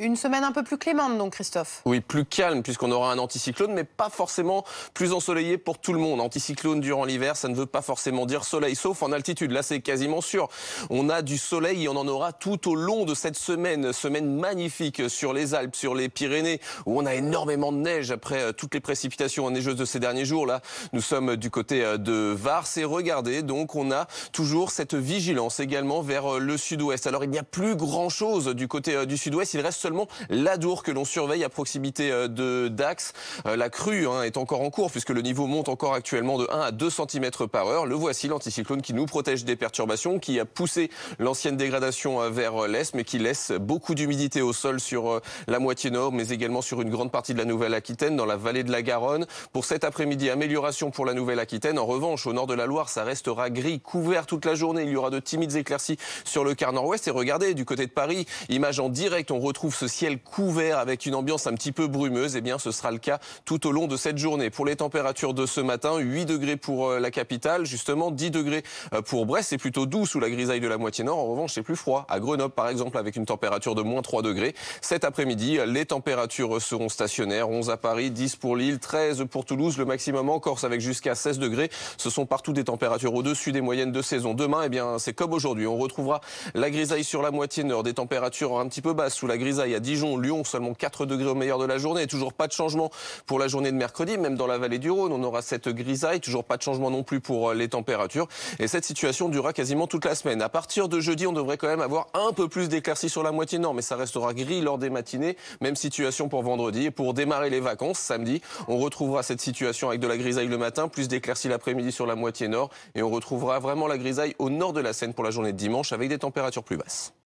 Une semaine un peu plus clémente, donc, Christophe. Oui, plus calme, puisqu'on aura un anticyclone, mais pas forcément plus ensoleillé pour tout le monde. Anticyclone durant l'hiver, ça ne veut pas forcément dire soleil, sauf en altitude. Là, c'est quasiment sûr. On a du soleil et on en aura tout au long de cette semaine. Semaine magnifique sur les Alpes, sur les Pyrénées, où on a énormément de neige après euh, toutes les précipitations neigeuses de ces derniers jours. Là, nous sommes du côté euh, de Var, Et regardez, donc, on a toujours cette vigilance également vers euh, le sud-ouest. Alors, il n'y a plus grand-chose du côté du sud-ouest. Il reste l'Adour que l'on surveille à proximité euh, de Dax. Euh, la crue hein, est encore en cours puisque le niveau monte encore actuellement de 1 à 2 cm par heure. Le voici, l'anticyclone qui nous protège des perturbations, qui a poussé l'ancienne dégradation euh, vers l'est, mais qui laisse beaucoup d'humidité au sol sur la moitié nord, mais également sur une grande partie de la Nouvelle-Aquitaine, dans la vallée de la Garonne. Pour cet après-midi, amélioration pour la Nouvelle-Aquitaine. En revanche, au nord de la Loire, ça restera gris, couvert toute la journée. Il y aura de timides éclaircies sur le quart nord-ouest. Et regardez, du côté de Paris, image en direct, on retrouve ce ciel couvert avec une ambiance un petit peu brumeuse, et eh bien ce sera le cas tout au long de cette journée. Pour les températures de ce matin, 8 degrés pour euh, la capitale, justement 10 degrés euh, pour Brest, c'est plutôt doux sous la grisaille de la moitié nord. En revanche, c'est plus froid à Grenoble par exemple avec une température de moins 3 degrés. Cet après-midi, les températures seront stationnaires, 11 à Paris, 10 pour Lille, 13 pour Toulouse, le maximum en Corse avec jusqu'à 16 degrés. Ce sont partout des températures au-dessus des moyennes de saison. Demain, eh bien c'est comme aujourd'hui, on retrouvera la grisaille sur la moitié nord, des températures un petit peu basses sous la grisaille il y a Dijon, Lyon, seulement 4 degrés au meilleur de la journée. Et toujours pas de changement pour la journée de mercredi. Même dans la vallée du Rhône, on aura cette grisaille. Toujours pas de changement non plus pour euh, les températures. Et cette situation durera quasiment toute la semaine. À partir de jeudi, on devrait quand même avoir un peu plus d'éclaircies sur la moitié nord, mais ça restera gris lors des matinées. Même situation pour vendredi. Et pour démarrer les vacances, samedi, on retrouvera cette situation avec de la grisaille le matin, plus d'éclaircies l'après-midi sur la moitié nord. Et on retrouvera vraiment la grisaille au nord de la Seine pour la journée de dimanche avec des températures plus basses.